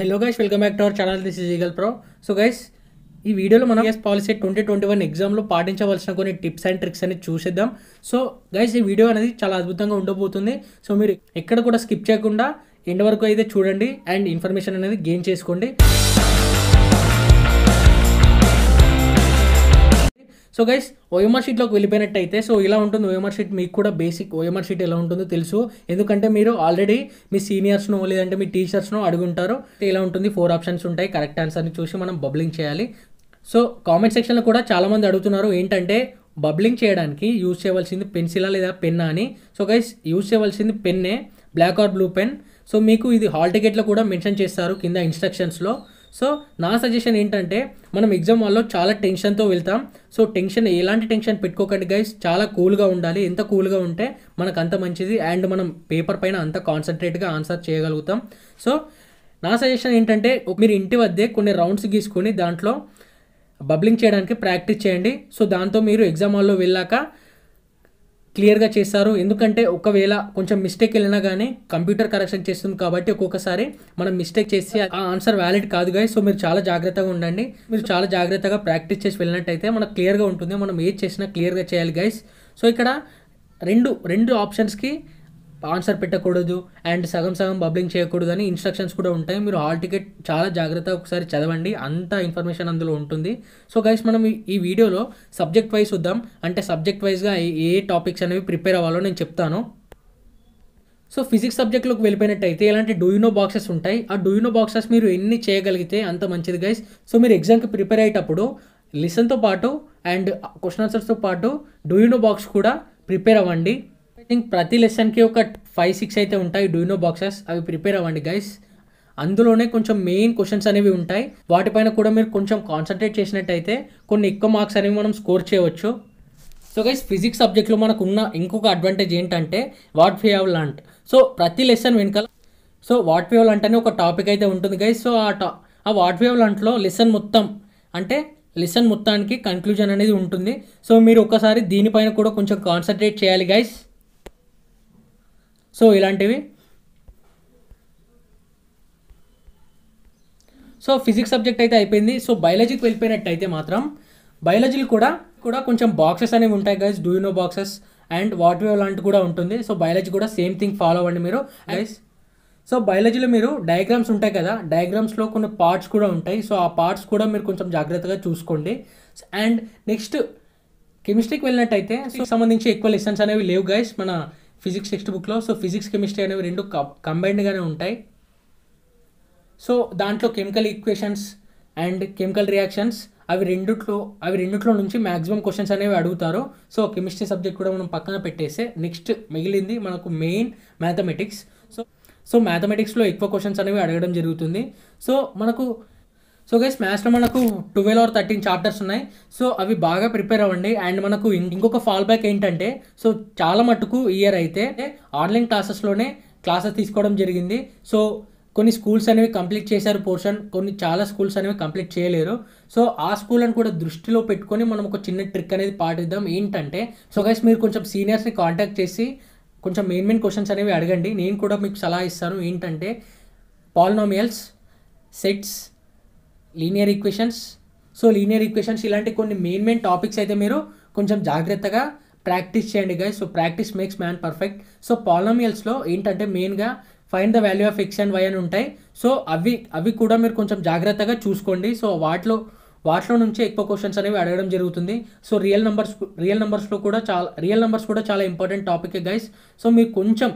hello guys welcome back to our channel this is Eagle Pro so guys ఈ వీడియోలో మనం S policy twenty twenty one ఎగ్జామ్లో పాటించవలసిన కొన్ని టిప్స్ అండ్ ట్రిక్స్ అనేది చూసేద్దాం సో గైస్ ఈ వీడియో అనేది చాలా అద్భుతంగా ఉండబోతుంది సో మీరు ఎక్కడ కూడా స్కిప్ చేయకుండా ఎండ్ వరకు అయితే చూడండి అండ్ ఇన్ఫర్మేషన్ అనేది గెయిన్ చేసుకోండి సో గైస్ ఓఎంఆర్ షీట్లోకి వెళ్ళిపోయినట్టయితే సో ఇలా ఉంటుంది ఓఎంఆర్ షీట్ మీకు కూడా బేసిక్ ఓఎంఆర్ షీట్ ఎలా ఉంటుందో తెలుసు ఎందుకంటే మీరు ఆల్రెడీ మీ సీనియర్స్ను లేదంటే మీ టీచర్స్ను అడుగుంటారు ఇలా ఉంటుంది ఫోర్ ఆప్షన్స్ ఉంటాయి కరెక్ట్ ఆన్సర్ని చూసి మనం బబ్లింగ్ చేయాలి సో కామెంట్ సెక్షన్లో కూడా చాలామంది అడుగుతున్నారు ఏంటంటే బబ్లింగ్ చేయడానికి యూజ్ చేయవలసింది పెన్సిలా లేదా పెన్నా అని సో గైస్ యూజ్ చేయవలసింది పెన్నే black or blue pen so మీకు ఇది హాల్ టికెట్లో కూడా మెన్షన్ చేస్తారు కింద ఇన్స్ట్రక్షన్స్లో సో నా సజెషన్ ఏంటంటే మనం ఎగ్జామ్ హాల్లో చాలా టెన్షన్తో వెళ్తాం సో టెన్షన్ ఎలాంటి టెన్షన్ పెట్టుకోకండి గైస్ చాలా కూల్గా ఉండాలి ఎంత కూల్గా ఉంటే మనకు అంత మంచిది అండ్ మనం పేపర్ పైన అంత కాన్సన్ట్రేట్గా ఆన్సర్ చేయగలుగుతాం సో నా సజెషన్ ఏంటంటే మీరు ఇంటి వద్దే కొన్ని రౌండ్స్ గీసుకొని దాంట్లో బబ్లింగ్ చేయడానికి ప్రాక్టీస్ చేయండి సో దాంతో మీరు ఎగ్జామ్ హాల్లో వెళ్ళాక క్లియర్గా చేస్తారు ఎందుకంటే ఒకవేళ కొంచెం మిస్టేక్ వెళ్ళినా కానీ కంప్యూటర్ కరెక్షన్ చేస్తుంది కాబట్టి ఒక్కొక్కసారి మనం మిస్టేక్ చేసి ఆ ఆన్సర్ వ్యాలిడ్ కాదు కానీ సో మీరు చాలా జాగ్రత్తగా ఉండండి మీరు చాలా జాగ్రత్తగా ప్రాక్టీస్ చేసి వెళ్ళినట్టయితే మనకు క్లియర్గా ఉంటుంది మనం ఏది చేసినా క్లియర్గా చేయాలి గైస్ సో ఇక్కడ రెండు రెండు ఆప్షన్స్కి ఆన్సర్ పెట్టకూడదు అండ్ సగం సగం బబ్లింగ్ చేయకూడదు అని ఇన్స్ట్రక్షన్స్ కూడా ఉంటాయి మీరు హాల్ టికెట్ చాలా జాగ్రత్తగా ఒకసారి చదవండి అంత ఇన్ఫర్మేషన్ అందులో ఉంటుంది సో గైస్ మనం ఈ వీడియోలో సబ్జెక్ట్ వైజ్ చూద్దాం అంటే సబ్జెక్ట్ వైజ్గా ఏ టాపిక్స్ అనేవి ప్రిపేర్ అవ్వాలో నేను చెప్తాను సో ఫిజిక్స్ సబ్జెక్ట్లోకి వెళ్ళిపోయినట్టయితే ఇలాంటి డూయినో బాక్సెస్ ఉంటాయి ఆ డూయినో బాక్సెస్ మీరు ఎన్ని చేయగలిగితే అంత మంచిది గైస్ సో మీరు ఎగ్జామ్కి ప్రిపేర్ అయ్యేటప్పుడు లిసన్తో పాటు అండ్ క్వశ్చన్ ఆన్సర్స్తో పాటు డూయినో బాక్స్ కూడా ప్రిపేర్ అవ్వండి థింక్ ప్రతి లెసన్కి ఒక ఫైవ్ సిక్స్ అయితే ఉంటాయి డూనో బాక్సెస్ అవి ప్రిపేర్ అవ్వండి గైస్ అందులోనే కొంచెం మెయిన్ క్వశ్చన్స్ అనేవి ఉంటాయి వాటిపైన కూడా మీరు కొంచెం కాన్సన్ట్రేట్ చేసినట్టయితే కొన్ని ఎక్కువ మార్క్స్ అనేవి మనం స్కోర్ చేయవచ్చు సో గైస్ ఫిజిక్స్ సబ్జెక్ట్లో మనకు ఉన్న ఇంకొక అడ్వాంటేజ్ ఏంటంటే what we have learnt so ప్రతి లెసన్ వెనకాల సో వాట్ హ్యావ్ లాంటనే ఒక టాపిక్ అయితే ఉంటుంది గైస్ సో ఆ టా ఆ వాట్ హ్యావ్ లాంట్లో లెసన్ మొత్తం అంటే లెసన్ మొత్తానికి కన్క్లూజన్ అనేది ఉంటుంది సో మీరు ఒకసారి దీనిపైన కూడా కొంచెం కాన్సన్ట్రేట్ చేయాలి గైస్ సో ఇలాంటివి సో ఫిజిక్స్ సబ్జెక్ట్ అయితే అయిపోయింది సో బయాలజీకి వెళ్ళిపోయినట్టయితే మాత్రం బయాలజీలు కూడా కూడా కొంచెం బాక్సెస్ అనేవి ఉంటాయి guys do know boxes and what way లాంటి కూడా ఉంటుంది సో బయాలజీ కూడా సేమ్ థింగ్ ఫాలో అవ్వండి మీరు గైస్ సో బయాలజీలో మీరు డయాగ్రామ్స్ ఉంటాయి కదా డయాగ్రామ్స్లో కొన్ని పార్ట్స్ కూడా ఉంటాయి సో ఆ పార్ట్స్ కూడా మీరు కొంచెం జాగ్రత్తగా చూసుకోండి అండ్ నెక్స్ట్ కెమిస్ట్రీకి వెళ్ళినట్టయితే సో సంబంధించి ఎక్కువ లెసన్స్ అనేవి లేవు గైస్ మన ఫిజిక్స్ టెక్స్ట్ బుక్లో సో ఫిజిక్స్ కెమిస్ట్రీ అనేవి రెండు కంబైన్డ్గానే ఉంటాయి సో దాంట్లో chemical equations and chemical reactions అవి రెండుట్లో అవి రెండుట్లో నుంచి మ్యాక్సిమం క్వశ్చన్స్ అనేవి అడుగుతారు సో కెమిస్ట్రీ సబ్జెక్ట్ కూడా మనం పక్కన పెట్టేస్తే నెక్స్ట్ మిగిలింది మనకు మెయిన్ మ్యాథమెటిక్స్ సో సో మ్యాథమెటిక్స్లో ఎక్కువ క్వశ్చన్స్ అనేవి అడగడం జరుగుతుంది సో మనకు సో గైస్ మ్యాథ్స్లో మనకు ట్వెల్వ్ ఆర్ థర్టీన్ చాప్టర్స్ ఉన్నాయి సో అవి బాగా ప్రిపేర్ అవ్వండి అండ్ మనకు ఇంకొక ఫాల్ బ్యాక్ ఏంటంటే సో చాలా మటుకు ఇయర్ అయితే ఆన్లైన్ క్లాసెస్లోనే క్లాసెస్ తీసుకోవడం జరిగింది సో కొన్ని స్కూల్స్ అనేవి కంప్లీట్ చేశారు పోర్షన్ కొన్ని చాలా స్కూల్స్ అనేవి కంప్లీట్ చేయలేరు సో ఆ స్కూల్ని కూడా దృష్టిలో పెట్టుకొని మనం ఒక చిన్న ట్రిక్ అనేది పాటిద్దాం ఏంటంటే సో గైస్ మీరు కొంచెం సీనియర్స్ని కాంటాక్ట్ చేసి కొంచెం మెయిన్ మెయిన్ క్వశ్చన్స్ అనేవి అడగండి నేను కూడా మీకు సలహా ఇస్తాను ఏంటంటే polynomials sets linear equations so linear equations ఇలాంటి కొన్ని మెయిన్ మెయిన్ టాపిక్స్ అయితే మీరు కొంచెం జాగ్రత్తగా ప్రాక్టీస్ చేయండి guys so practice makes man perfect so పాలమియల్స్లో ఏంటంటే మెయిన్గా fine the value of X and Y అని ఉంటాయి సో అవి అవి కూడా మీరు కొంచెం జాగ్రత్తగా చూసుకోండి సో వాటిలో వాటిలో నుంచి ఎక్కువ క్వశ్చన్స్ అనేవి అడగడం జరుగుతుంది సో రియల్ నెంబర్స్ రియల్ నెంబర్స్లో కూడా చాలా రియల్ నెంబర్స్ కూడా చాలా ఇంపార్టెంట్ టాపిక్ గైస్ సో మీరు కొంచెం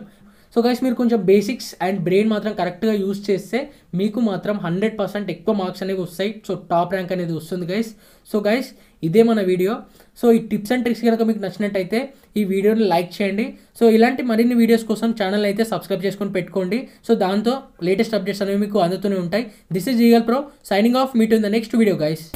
సో గైస్ మీరు కొంచెం బేసిక్స్ అండ్ బ్రెయిన్ మాత్రం కరెక్ట్గా యూస్ చేస్తే మీకు మాత్రం హండ్రెడ్ పర్సెంట్ ఎక్కువ మార్క్స్ అనేవి వస్తాయి సో టాప్ ర్యాంక్ అనేది వస్తుంది గైస్ సో గైస్ ఇదే మన వీడియో సో ఈ టిప్స్ అండ్ ట్రిక్స్ కనుక మీకు నచ్చినట్టయితే ఈ వీడియోని లైక్ చేయండి సో ఇలాంటి మరిన్ని వీడియోస్ కోసం ఛానల్ అయితే సబ్స్క్రైబ్ చేసుకొని పెట్టుకోండి సో దాంతో లేటెస్ట్ అప్డేట్స్ అనేవి మీకు అందుతూనే ఉంటాయి this is Eagle Pro signing off meet in the next video guys